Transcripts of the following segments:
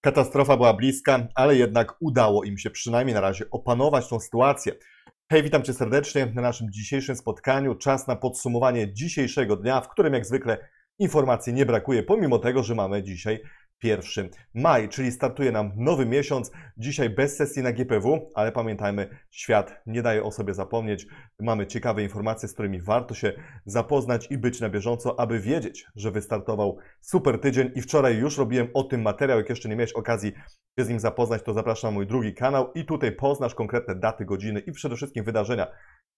Katastrofa była bliska, ale jednak udało im się przynajmniej na razie opanować tą sytuację. Hej, witam Cię serdecznie na naszym dzisiejszym spotkaniu. Czas na podsumowanie dzisiejszego dnia, w którym jak zwykle informacji nie brakuje, pomimo tego, że mamy dzisiaj 1 maj, czyli startuje nam nowy miesiąc. Dzisiaj bez sesji na GPW, ale pamiętajmy, świat nie daje o sobie zapomnieć. Mamy ciekawe informacje, z którymi warto się zapoznać i być na bieżąco, aby wiedzieć, że wystartował super tydzień. I wczoraj już robiłem o tym materiał. Jak jeszcze nie miałeś okazji się z nim zapoznać, to zapraszam na mój drugi kanał i tutaj poznasz konkretne daty, godziny i przede wszystkim wydarzenia,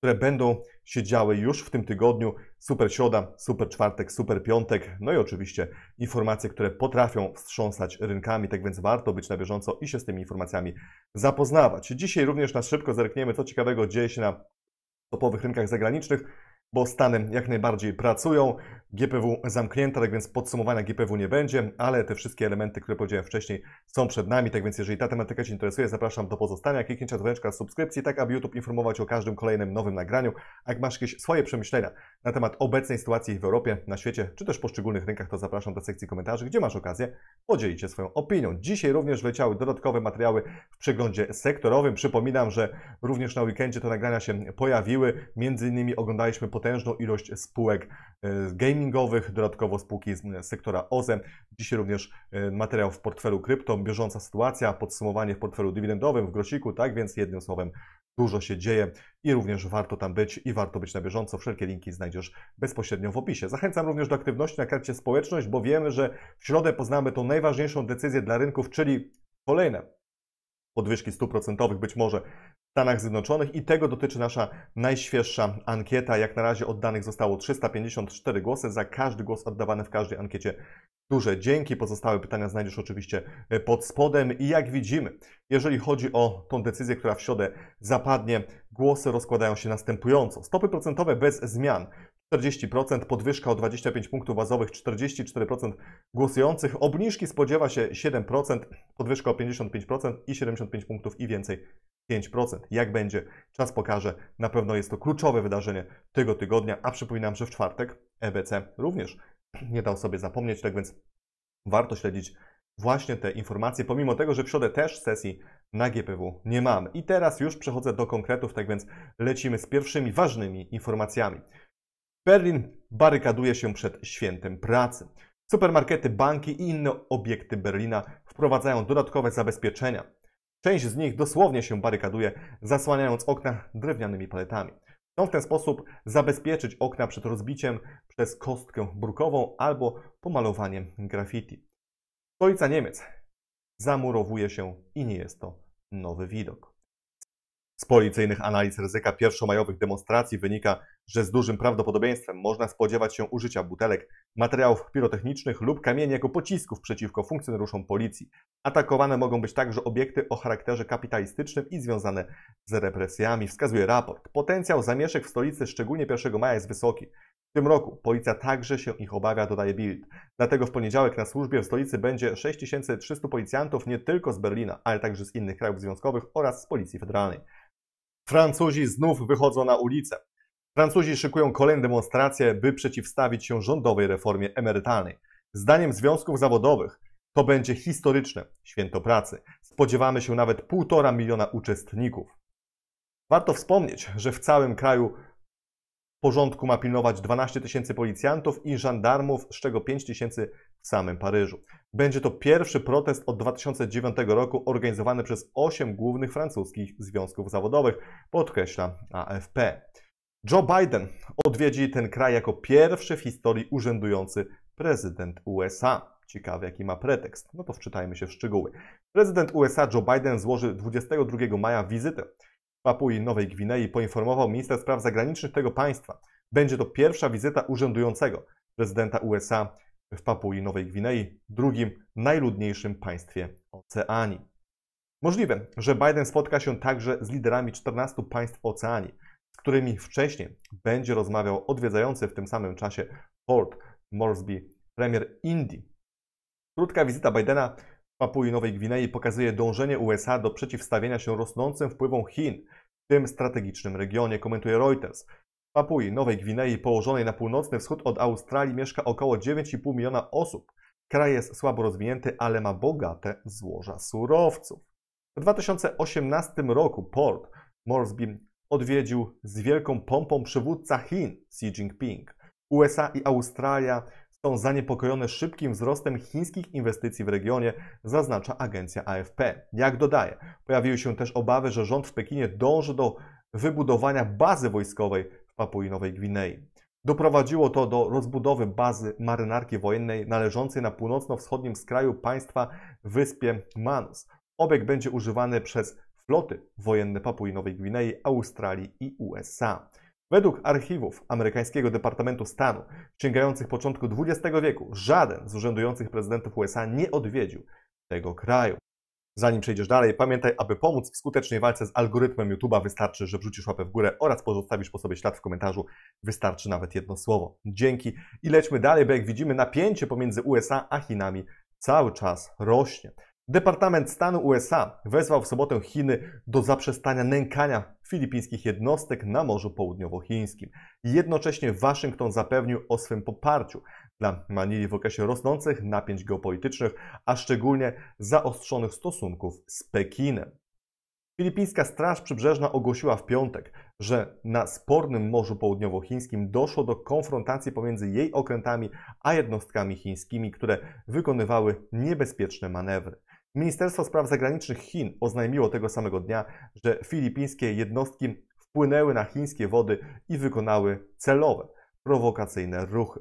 które będą się działy już w tym tygodniu. Super środa, super czwartek, super piątek. No i oczywiście informacje, które potrafią wstrząsać rynkami, tak więc warto być na bieżąco i się z tymi informacjami zapoznawać. Dzisiaj również na szybko zerkniemy, co ciekawego dzieje się na topowych rynkach zagranicznych bo Stany jak najbardziej pracują. GPW zamknięta, tak więc podsumowania GPW nie będzie, ale te wszystkie elementy, które powiedziałem wcześniej są przed nami, tak więc jeżeli ta tematyka Cię interesuje, zapraszam do pozostania, kliknięcia dzwoneczka, subskrypcji, tak aby YouTube informować o każdym kolejnym nowym nagraniu. A jak masz jakieś swoje przemyślenia na temat obecnej sytuacji w Europie, na świecie, czy też poszczególnych rynkach, to zapraszam do sekcji komentarzy, gdzie masz okazję podzielić się swoją opinią. Dzisiaj również leciały dodatkowe materiały w przeglądzie sektorowym. Przypominam, że również na weekendzie te nagrania się pojawiły. Między innymi oglądaliśmy potężną ilość spółek e, gaming, gamingowych, dodatkowo spółki z e, sektora OZE. Dziś również e, materiał w portfelu krypto, bieżąca sytuacja, podsumowanie w portfelu dywidendowym, w grosiku, tak więc jednym słowem dużo się dzieje i również warto tam być i warto być na bieżąco. Wszelkie linki znajdziesz bezpośrednio w opisie. Zachęcam również do aktywności na karcie społeczność, bo wiemy, że w środę poznamy tą najważniejszą decyzję dla rynków, czyli kolejne podwyżki stóp procentowych, być może w Stanach Zjednoczonych i tego dotyczy nasza najświeższa ankieta. Jak na razie oddanych zostało 354 głosy, za każdy głos oddawany w każdej ankiecie duże dzięki. Pozostałe pytania znajdziesz oczywiście e, pod spodem i jak widzimy, jeżeli chodzi o tą decyzję, która w środę zapadnie, głosy rozkładają się następująco. Stopy procentowe bez zmian 40%, podwyżka o 25 punktów bazowych, 44% głosujących, obniżki spodziewa się 7%, podwyżka o 55% i 75 punktów i więcej 5%. Jak będzie, czas pokaże. Na pewno jest to kluczowe wydarzenie tego tygodnia, a przypominam, że w czwartek EBC również nie dał sobie zapomnieć, tak więc warto śledzić właśnie te informacje, pomimo tego, że w środę też sesji na GPW nie mamy. I teraz już przechodzę do konkretów, tak więc lecimy z pierwszymi ważnymi informacjami. Berlin barykaduje się przed świętem pracy. Supermarkety, banki i inne obiekty Berlina wprowadzają dodatkowe zabezpieczenia. Część z nich dosłownie się barykaduje, zasłaniając okna drewnianymi paletami. Chcą w ten sposób zabezpieczyć okna przed rozbiciem przez kostkę brukową albo pomalowaniem graffiti. Stolica Niemiec zamurowuje się i nie jest to nowy widok. Z policyjnych analiz ryzyka pierwszomajowych demonstracji wynika, że z dużym prawdopodobieństwem można spodziewać się użycia butelek, materiałów pirotechnicznych lub kamieni jako pocisków przeciwko funkcjonariuszom policji. Atakowane mogą być także obiekty o charakterze kapitalistycznym i związane z represjami, wskazuje raport. Potencjał zamieszek w stolicy, szczególnie 1 maja, jest wysoki. W tym roku policja także się ich obawia, dodaje Bild. Dlatego w poniedziałek na służbie w stolicy będzie 6300 policjantów nie tylko z Berlina, ale także z innych krajów związkowych oraz z Policji Federalnej. Francuzi znów wychodzą na ulicę. Francuzi szykują kolejne demonstracje, by przeciwstawić się rządowej reformie emerytalnej. Zdaniem związków zawodowych to będzie historyczne święto pracy. Spodziewamy się nawet półtora miliona uczestników. Warto wspomnieć, że w całym kraju Porządku ma pilnować 12 tysięcy policjantów i żandarmów, z czego 5 tysięcy w samym Paryżu. Będzie to pierwszy protest od 2009 roku organizowany przez 8 głównych francuskich związków zawodowych, podkreśla AFP. Joe Biden odwiedzi ten kraj jako pierwszy w historii urzędujący prezydent USA. Ciekawe, jaki ma pretekst. No to wczytajmy się w szczegóły. Prezydent USA Joe Biden złoży 22 maja wizytę Papui Nowej Gwinei poinformował minister spraw zagranicznych tego państwa. Będzie to pierwsza wizyta urzędującego prezydenta USA w Papui Nowej Gwinei, drugim najludniejszym państwie Oceanii. Możliwe, że Biden spotka się także z liderami 14 państw Oceanii, z którymi wcześniej będzie rozmawiał odwiedzający w tym samym czasie Port Moresby premier Indii. Krótka wizyta Bidena Papui Nowej Gwinei pokazuje dążenie USA do przeciwstawienia się rosnącym wpływom Chin w tym strategicznym regionie, komentuje Reuters. Papui Nowej Gwinei, położonej na północny wschód od Australii, mieszka około 9,5 miliona osób. Kraj jest słabo rozwinięty, ale ma bogate złoża surowców. W 2018 roku port Moresby odwiedził z wielką pompą przywódca Chin Xi Jinping. USA i Australia są zaniepokojone szybkim wzrostem chińskich inwestycji w regionie, zaznacza agencja AFP. Jak dodaje, pojawiły się też obawy, że rząd w Pekinie dąży do wybudowania bazy wojskowej w Papui Nowej Gwinei. Doprowadziło to do rozbudowy bazy marynarki wojennej należącej na północno-wschodnim skraju państwa wyspie Manus. Obiekt będzie używany przez floty wojenne Papui Nowej Gwinei, Australii i USA. Według archiwów amerykańskiego Departamentu Stanu, sięgających początku XX wieku, żaden z urzędujących prezydentów USA nie odwiedził tego kraju. Zanim przejdziesz dalej, pamiętaj, aby pomóc w skutecznej walce z algorytmem YouTube'a, wystarczy, że wrzucisz łapę w górę oraz pozostawisz po sobie ślad w komentarzu. Wystarczy nawet jedno słowo. Dzięki i lećmy dalej, bo jak widzimy, napięcie pomiędzy USA a Chinami cały czas rośnie. Departament Stanu USA wezwał w sobotę Chiny do zaprzestania nękania filipińskich jednostek na Morzu Południowochińskim. Jednocześnie Waszyngton zapewnił o swym poparciu dla Manili w okresie rosnących napięć geopolitycznych, a szczególnie zaostrzonych stosunków z Pekinem. Filipińska Straż Przybrzeżna ogłosiła w piątek, że na spornym Morzu Południowochińskim doszło do konfrontacji pomiędzy jej okrętami a jednostkami chińskimi, które wykonywały niebezpieczne manewry. Ministerstwo Spraw Zagranicznych Chin oznajmiło tego samego dnia, że filipińskie jednostki wpłynęły na chińskie wody i wykonały celowe, prowokacyjne ruchy.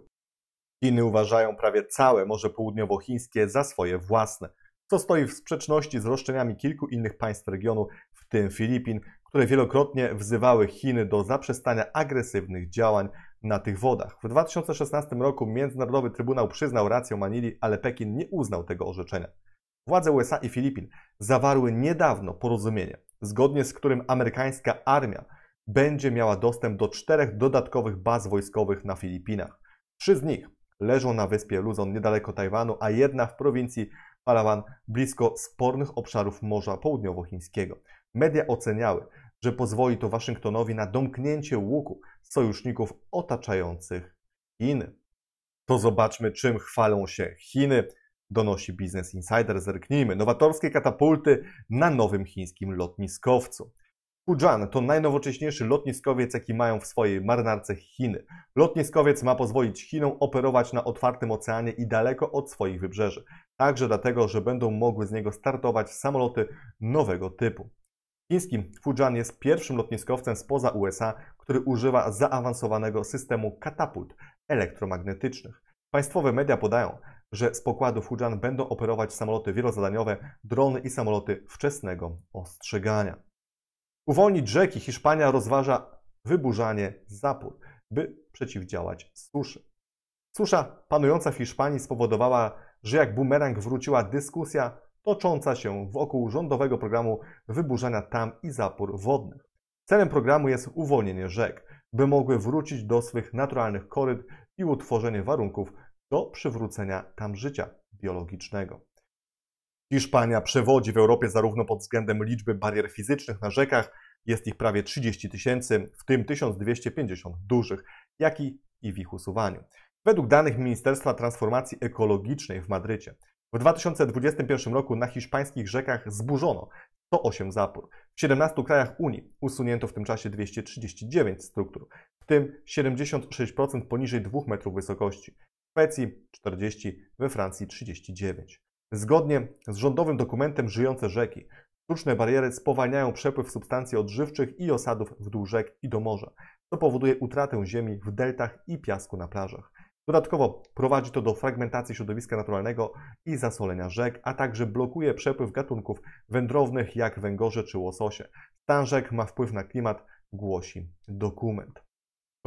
Chiny uważają prawie całe Morze Południowochińskie za swoje własne, co stoi w sprzeczności z roszczeniami kilku innych państw regionu, w tym Filipin, które wielokrotnie wzywały Chiny do zaprzestania agresywnych działań na tych wodach. W 2016 roku Międzynarodowy Trybunał przyznał rację Manili, ale Pekin nie uznał tego orzeczenia. Władze USA i Filipin zawarły niedawno porozumienie, zgodnie z którym amerykańska armia będzie miała dostęp do czterech dodatkowych baz wojskowych na Filipinach. Trzy z nich leżą na wyspie Luzon niedaleko Tajwanu, a jedna w prowincji Palawan blisko spornych obszarów Morza Południowochińskiego. Media oceniały, że pozwoli to Waszyngtonowi na domknięcie łuku sojuszników otaczających Chiny. To zobaczmy, czym chwalą się Chiny donosi Business Insider. Zerknijmy. Nowatorskie katapulty na nowym chińskim lotniskowcu. Fujian to najnowocześniejszy lotniskowiec, jaki mają w swojej marynarce Chiny. Lotniskowiec ma pozwolić Chinom operować na otwartym oceanie i daleko od swoich wybrzeży, także dlatego, że będą mogły z niego startować samoloty nowego typu. Chiński Fujian jest pierwszym lotniskowcem spoza USA, który używa zaawansowanego systemu katapult elektromagnetycznych. Państwowe media podają, że z pokładu Fujian będą operować samoloty wielozadaniowe, drony i samoloty wczesnego ostrzegania. Uwolnić rzeki Hiszpania rozważa wyburzanie zapór, by przeciwdziałać suszy. Susza panująca w Hiszpanii spowodowała, że jak bumerang wróciła dyskusja tocząca się wokół rządowego programu wyburzania tam i zapór wodnych. Celem programu jest uwolnienie rzek, by mogły wrócić do swych naturalnych koryt i utworzenie warunków do przywrócenia tam życia biologicznego. Hiszpania przewodzi w Europie zarówno pod względem liczby barier fizycznych na rzekach, jest ich prawie 30 tysięcy, w tym 1250 dużych, jak i, i w ich usuwaniu. Według danych Ministerstwa Transformacji Ekologicznej w Madrycie w 2021 roku na hiszpańskich rzekach zburzono 108 zapór. W 17 krajach Unii usunięto w tym czasie 239 struktur, w tym 76% poniżej 2 metrów wysokości. Szwecji 40, we Francji 39. Zgodnie z rządowym dokumentem Żyjące rzeki, sztuczne bariery spowalniają przepływ substancji odżywczych i osadów wzdłuż rzek i do morza, co powoduje utratę ziemi w deltach i piasku na plażach. Dodatkowo prowadzi to do fragmentacji środowiska naturalnego i zasolenia rzek, a także blokuje przepływ gatunków wędrownych jak węgorze czy łososie. Stan rzek ma wpływ na klimat, głosi dokument.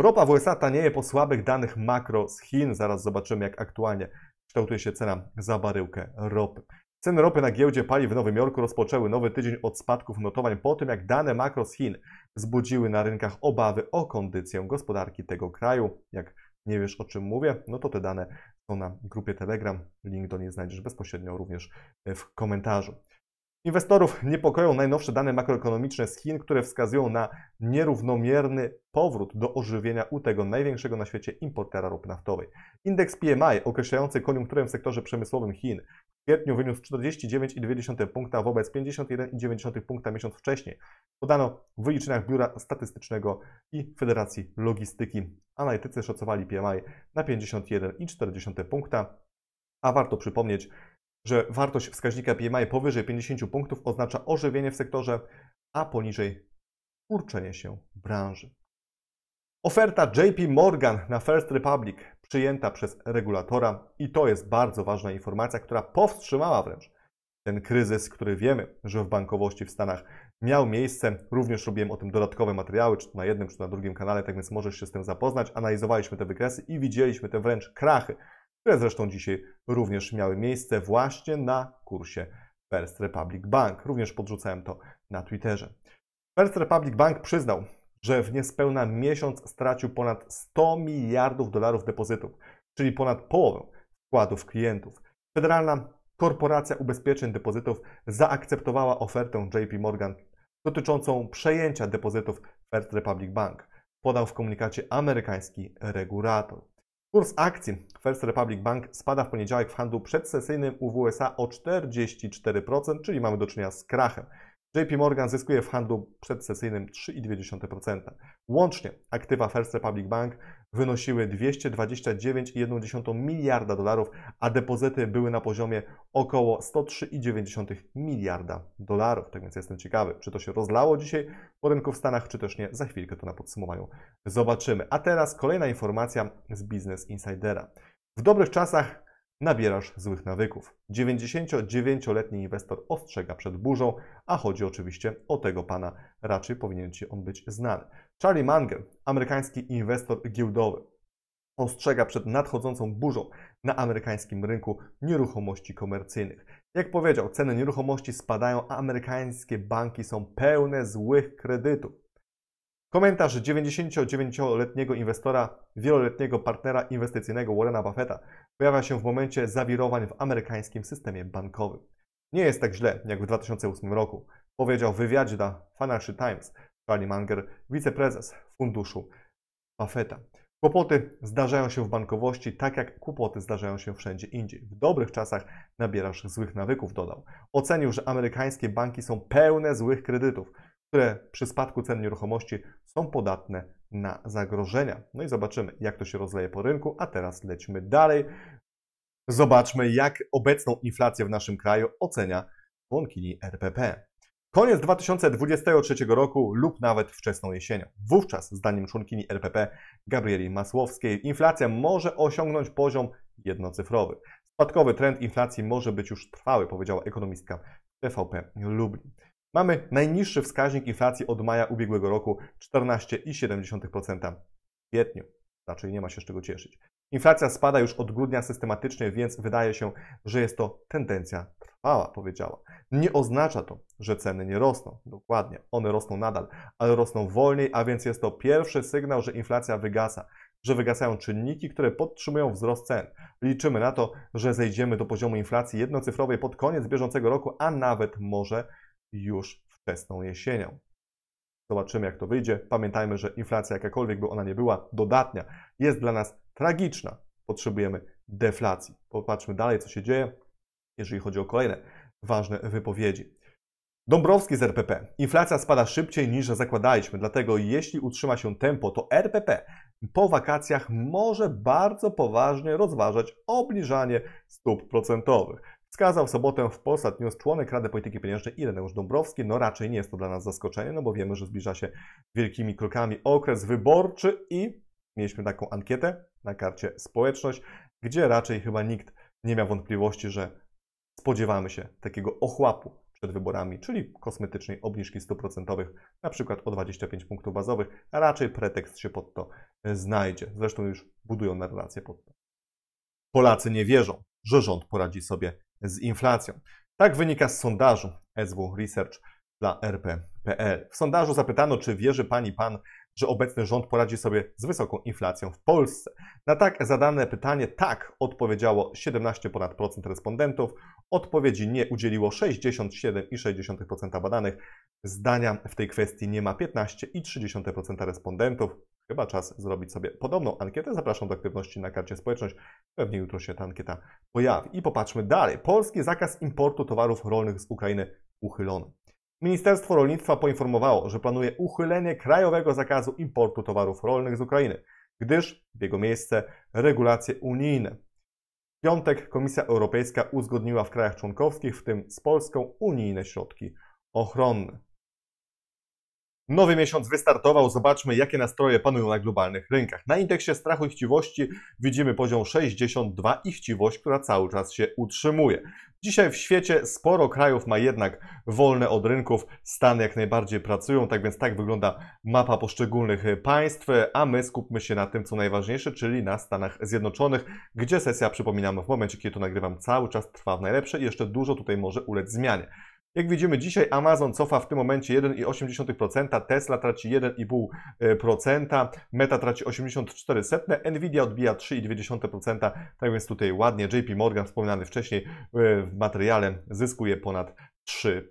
Ropa w USA tanieje po słabych danych makro z Chin. Zaraz zobaczymy, jak aktualnie kształtuje się cena za baryłkę ropy. Ceny ropy na giełdzie paliw w Nowym Jorku rozpoczęły nowy tydzień od spadków notowań po tym, jak dane makro z Chin zbudziły na rynkach obawy o kondycję gospodarki tego kraju. Jak nie wiesz o czym mówię, no to te dane są na grupie Telegram. Link do niej znajdziesz bezpośrednio również w komentarzu. Inwestorów niepokoją najnowsze dane makroekonomiczne z Chin, które wskazują na nierównomierny powrót do ożywienia u tego największego na świecie importera ropy naftowej. Indeks PMI określający koniunkturę w sektorze przemysłowym Chin w kwietniu wyniósł 49,2 punkta wobec 51,9 punkta miesiąc wcześniej. Podano w wyliczeniach Biura Statystycznego i Federacji Logistyki. Analitycy szacowali PMI na 51,4 punkta, a warto przypomnieć, że wartość wskaźnika PMI powyżej 50 punktów oznacza ożywienie w sektorze, a poniżej kurczenie się branży. Oferta JP Morgan na First Republic przyjęta przez regulatora i to jest bardzo ważna informacja, która powstrzymała wręcz ten kryzys, który wiemy, że w bankowości w Stanach miał miejsce. Również robiłem o tym dodatkowe materiały, czy na jednym, czy na drugim kanale, tak więc możesz się z tym zapoznać. Analizowaliśmy te wykresy i widzieliśmy te wręcz krachy które zresztą dzisiaj również miały miejsce właśnie na kursie First Republic Bank. Również podrzucałem to na Twitterze. First Republic Bank przyznał, że w niespełna miesiąc stracił ponad 100 miliardów dolarów depozytów, czyli ponad połowę wkładów klientów. Federalna Korporacja Ubezpieczeń Depozytów zaakceptowała ofertę JP Morgan dotyczącą przejęcia depozytów First Republic Bank, podał w komunikacie amerykański regulator. Kurs akcji First Republic Bank spada w poniedziałek w handlu przedsesyjnym u USA o 44%, czyli mamy do czynienia z krachem. JP Morgan zyskuje w handlu przedsesyjnym 3,2%. Łącznie aktywa First Republic Bank wynosiły 229,1 miliarda dolarów, a depozyty były na poziomie około 103,9 miliarda dolarów. Tak więc jestem ciekawy, czy to się rozlało dzisiaj po rynku w Stanach, czy też nie. Za chwilkę to na podsumowaniu zobaczymy. A teraz kolejna informacja z Business Insidera. W dobrych czasach nabierasz złych nawyków. 99-letni inwestor ostrzega przed burzą, a chodzi oczywiście o tego pana. Raczej powinien Ci on być znany. Charlie Munger, amerykański inwestor giełdowy, ostrzega przed nadchodzącą burzą na amerykańskim rynku nieruchomości komercyjnych. Jak powiedział, ceny nieruchomości spadają, a amerykańskie banki są pełne złych kredytów. Komentarz 99-letniego inwestora, wieloletniego partnera inwestycyjnego Warrena Buffetta pojawia się w momencie zawirowań w amerykańskim systemie bankowym. Nie jest tak źle jak w 2008 roku, powiedział w wywiadzie dla Financial Times Charlie Munger, wiceprezes funduszu Buffetta. Kłopoty zdarzają się w bankowości, tak jak kłopoty zdarzają się wszędzie indziej. W dobrych czasach nabierasz złych nawyków, dodał. Ocenił, że amerykańskie banki są pełne złych kredytów, które przy spadku cen nieruchomości są podatne na zagrożenia. No i zobaczymy, jak to się rozleje po rynku, a teraz lecimy dalej. Zobaczmy, jak obecną inflację w naszym kraju ocenia członkini RPP. Koniec 2023 roku lub nawet wczesną jesienią. Wówczas, zdaniem członkini RPP Gabrieli Masłowskiej, inflacja może osiągnąć poziom jednocyfrowy. Spadkowy trend inflacji może być już trwały, powiedziała ekonomistka TVP Lublin. Mamy najniższy wskaźnik inflacji od maja ubiegłego roku 14,7% w kwietniu. znaczy nie ma się z czego cieszyć. Inflacja spada już od grudnia systematycznie, więc wydaje się, że jest to tendencja trwała, powiedziała. Nie oznacza to, że ceny nie rosną. Dokładnie, one rosną nadal, ale rosną wolniej, a więc jest to pierwszy sygnał, że inflacja wygasa, że wygasają czynniki, które podtrzymują wzrost cen. Liczymy na to, że zejdziemy do poziomu inflacji jednocyfrowej pod koniec bieżącego roku, a nawet może już wczesną jesienią. Zobaczymy, jak to wyjdzie. Pamiętajmy, że inflacja, jakakolwiek by ona nie była, dodatnia, jest dla nas tragiczna. Potrzebujemy deflacji. Popatrzmy dalej, co się dzieje, jeżeli chodzi o kolejne ważne wypowiedzi. Dąbrowski z RPP. Inflacja spada szybciej niż zakładaliśmy, dlatego jeśli utrzyma się tempo, to RPP po wakacjach może bardzo poważnie rozważać obniżanie stóp procentowych. Wskazał sobotę w Polsat News członek Rady Polityki Pieniężnej Ireneusz Dąbrowski. No raczej nie jest to dla nas zaskoczenie, no bo wiemy, że zbliża się wielkimi krokami okres wyborczy i mieliśmy taką ankietę na karcie społeczność, gdzie raczej chyba nikt nie miał wątpliwości, że spodziewamy się takiego ochłapu przed wyborami, czyli kosmetycznej obniżki stóp procentowych, na przykład o 25 punktów bazowych, a raczej pretekst się pod to e, znajdzie. Zresztą już budują narrację pod to. Polacy nie wierzą, że rząd poradzi sobie z inflacją. Tak wynika z sondażu SW Research dla RP.pl. W sondażu zapytano, czy wierzy pani pan, że obecny rząd poradzi sobie z wysoką inflacją w Polsce. Na tak zadane pytanie tak odpowiedziało 17 ponad procent respondentów, odpowiedzi nie udzieliło 67,6% badanych, zdania w tej kwestii nie ma 15,3% respondentów, Chyba czas zrobić sobie podobną ankietę. Zapraszam do aktywności na karcie społeczność. Pewnie jutro się ta ankieta pojawi. I popatrzmy dalej. Polski zakaz importu towarów rolnych z Ukrainy uchylony. Ministerstwo Rolnictwa poinformowało, że planuje uchylenie krajowego zakazu importu towarów rolnych z Ukrainy, gdyż w jego miejsce regulacje unijne. W piątek Komisja Europejska uzgodniła w krajach członkowskich, w tym z Polską, unijne środki ochronne. Nowy miesiąc wystartował, zobaczmy jakie nastroje panują na globalnych rynkach. Na indeksie strachu i chciwości widzimy poziom 62 i chciwość, która cały czas się utrzymuje. Dzisiaj w świecie sporo krajów ma jednak wolne od rynków, Stany jak najbardziej pracują, tak więc tak wygląda mapa poszczególnych państw, a my skupmy się na tym, co najważniejsze, czyli na Stanach Zjednoczonych, gdzie sesja, przypominam, w momencie, kiedy to nagrywam, cały czas trwa w najlepsze i jeszcze dużo tutaj może ulec zmianie. Jak widzimy dzisiaj Amazon cofa w tym momencie 1,8%, Tesla traci 1,5%, Meta traci 84%, Nvidia odbija 3,2%, tak więc tutaj ładnie JP Morgan wspominany wcześniej e, w materiale zyskuje ponad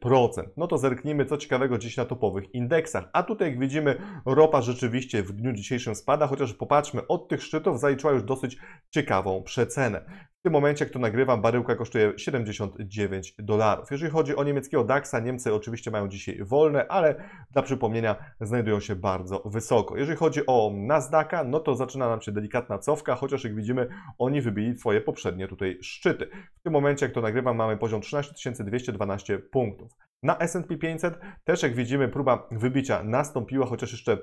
3%. No to zerknijmy, co ciekawego dziś na topowych indeksach. A tutaj, jak widzimy, ropa rzeczywiście w dniu dzisiejszym spada, chociaż popatrzmy, od tych szczytów zaliczyła już dosyć ciekawą przecenę. W tym momencie, jak to nagrywam, baryłka kosztuje 79 dolarów. Jeżeli chodzi o niemieckiego DAXa, Niemcy oczywiście mają dzisiaj wolne, ale dla przypomnienia znajdują się bardzo wysoko. Jeżeli chodzi o Nasdaqa, no to zaczyna nam się delikatna cofka, chociaż jak widzimy, oni wybili swoje poprzednie tutaj szczyty. W tym momencie, jak to nagrywam, mamy poziom 13 212 punktów. Na S&P 500 też jak widzimy próba wybicia nastąpiła, chociaż jeszcze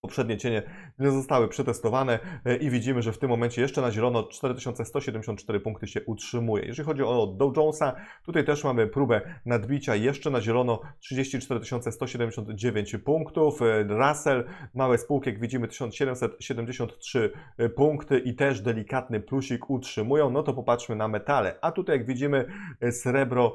Poprzednie cienie nie zostały przetestowane e, i widzimy, że w tym momencie jeszcze na zielono 4174 punkty się utrzymuje. Jeżeli chodzi o Dow Jonesa, tutaj też mamy próbę nadbicia jeszcze na zielono 34179 punktów. E, Russell, małe spółki, jak widzimy 1773 e, punkty i też delikatny plusik utrzymują. No to popatrzmy na metale. A tutaj jak widzimy srebro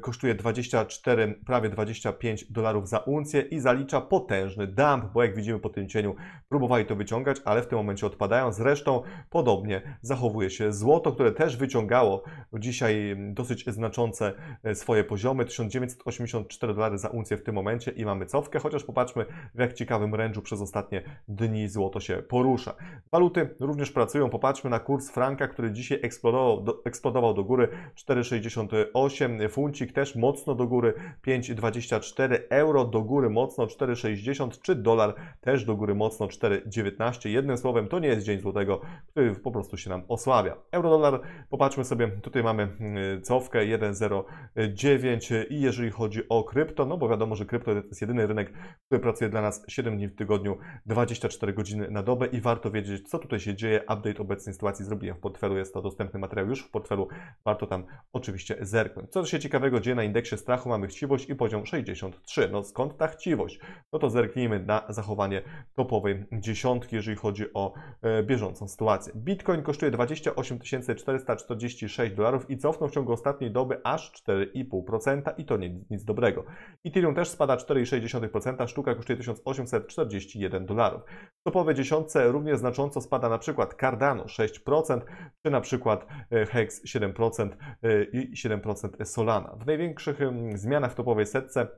kosztuje 24, prawie 25 dolarów za uncję i zalicza potężny dump, bo jak widzimy po tym tym cieniu próbowali to wyciągać, ale w tym momencie odpadają. Zresztą podobnie zachowuje się złoto, które też wyciągało dzisiaj mm, dosyć znaczące e, swoje poziomy. 1984 dolary za uncję w tym momencie i mamy cofkę, chociaż popatrzmy w jak ciekawym rężu przez ostatnie dni złoto się porusza. Waluty również pracują. Popatrzmy na kurs franka, który dzisiaj eksplodował do, eksplodował do góry 4,68. Funcik też mocno do góry 5,24. Euro do góry mocno 4,60 czy dolar też do do góry mocno 4,19. Jednym słowem, to nie jest dzień złotego, który po prostu się nam osłabia. Eurodolar, popatrzmy sobie, tutaj mamy y, cofkę 1,09 i jeżeli chodzi o krypto, no bo wiadomo, że krypto to jest jedyny rynek, który pracuje dla nas 7 dni w tygodniu, 24 godziny na dobę i warto wiedzieć, co tutaj się dzieje. Update obecnej sytuacji zrobiłem w portfelu, jest to dostępny materiał już w portfelu, warto tam oczywiście zerknąć. Co się ciekawego dzieje na indeksie strachu, mamy chciwość i poziom 63. No skąd ta chciwość? No to zerknijmy na zachowanie topowej dziesiątki, jeżeli chodzi o e, bieżącą sytuację. Bitcoin kosztuje 28 446 dolarów i cofnął w ciągu ostatniej doby aż 4,5% i to nic nic dobrego. Ethereum też spada 4,6%, sztuka kosztuje 1841 dolarów. W topowej dziesiątce również znacząco spada na przykład Cardano 6%, czy na przykład e, Hex 7% e, i 7% Solana. W największych zmianach w topowej setce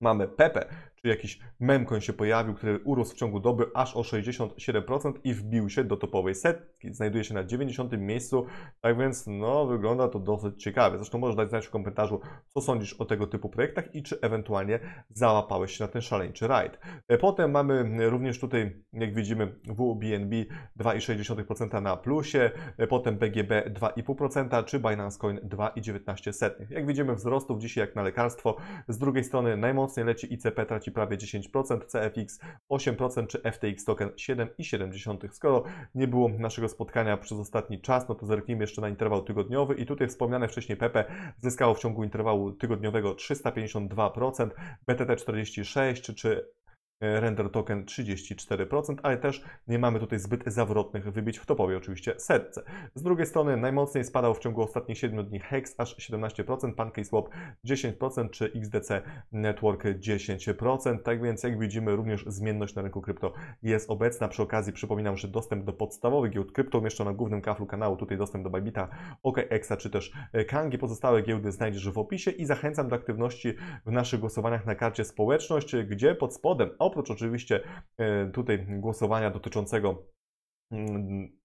Mamy Pepe jakiś memcoin się pojawił, który urósł w ciągu doby aż o 67% i wbił się do topowej setki. Znajduje się na 90. miejscu, tak więc no wygląda to dosyć ciekawie. Zresztą możesz dać znać w komentarzu, co sądzisz o tego typu projektach i czy ewentualnie załapałeś się na ten szaleńczy ride. Potem mamy e, również tutaj, jak widzimy, WBNB 2,6% na plusie, e, potem BGB 2,5% czy Binance Coin 2,19%. Jak widzimy wzrostów dzisiaj jak na lekarstwo. Z drugiej strony najmocniej leci ICP, traci prawie 10%, CFX 8% czy FTX token 7,7. Skoro nie było naszego spotkania przez ostatni czas, no to zerknijmy jeszcze na interwał tygodniowy i tutaj wspomniane wcześniej Pepe zyskało w ciągu interwału tygodniowego 352%, BTT 46 czy, czy E, render token 34%, ale też nie mamy tutaj zbyt zawrotnych wybić w topowie oczywiście setce. Z drugiej strony najmocniej spadał w ciągu ostatnich 7 dni HEX aż 17%, PancakeSwap 10% czy XDC Network 10%. Tak więc jak widzimy również zmienność na rynku krypto jest obecna. Przy okazji przypominam, że dostęp do podstawowych giełd krypto umieszczono na głównym kaflu kanału, tutaj dostęp do Bybita, OKExa czy też e, Kangi. Pozostałe giełdy znajdziesz w opisie i zachęcam do aktywności w naszych głosowaniach na karcie społeczność, gdzie pod spodem Oprócz oczywiście e, tutaj głosowania dotyczącego mm,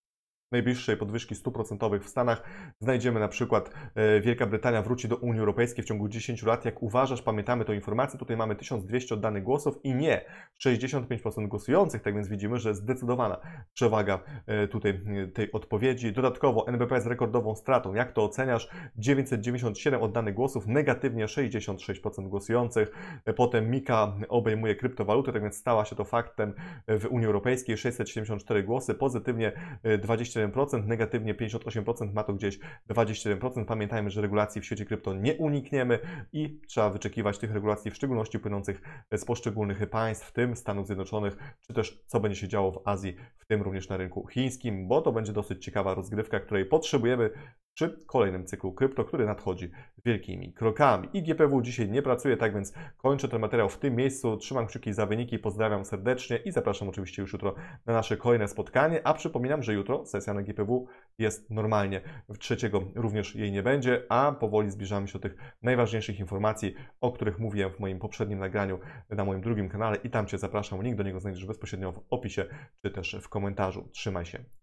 najbliższej podwyżki stóp procentowych w Stanach znajdziemy na przykład e, Wielka Brytania wróci do Unii Europejskiej w ciągu 10 lat. Jak uważasz, pamiętamy tę informację. Tutaj mamy 1200 oddanych głosów i nie 65% głosujących, tak więc widzimy, że zdecydowana przewaga e, tutaj e, tej odpowiedzi. Dodatkowo NBP z rekordową stratą. Jak to oceniasz? 997 oddanych głosów, negatywnie 66% głosujących. Potem Mika obejmuje kryptowaluty. tak więc stała się to faktem w Unii Europejskiej. 674 głosy, pozytywnie 20 57%, negatywnie 58%, ma to gdzieś 27%. Pamiętajmy, że regulacji w świecie krypto nie unikniemy i trzeba wyczekiwać tych regulacji, w szczególności płynących z poszczególnych państw, w tym Stanów Zjednoczonych, czy też co będzie się działo w Azji, w tym również na rynku chińskim, bo to będzie dosyć ciekawa rozgrywka, której potrzebujemy czy kolejnym cyklu krypto, który nadchodzi wielkimi krokami. IGPW dzisiaj nie pracuje, tak więc kończę ten materiał w tym miejscu. Trzymam kciuki za wyniki, pozdrawiam serdecznie i zapraszam oczywiście już jutro na nasze kolejne spotkanie. A przypominam, że jutro sesja na GPW jest normalnie. W trzeciego również jej nie będzie, a powoli zbliżamy się do tych najważniejszych informacji, o których mówiłem w moim poprzednim nagraniu na moim drugim kanale i tam Cię zapraszam. Link do niego znajdziesz bezpośrednio w opisie czy też w komentarzu. Trzymaj się.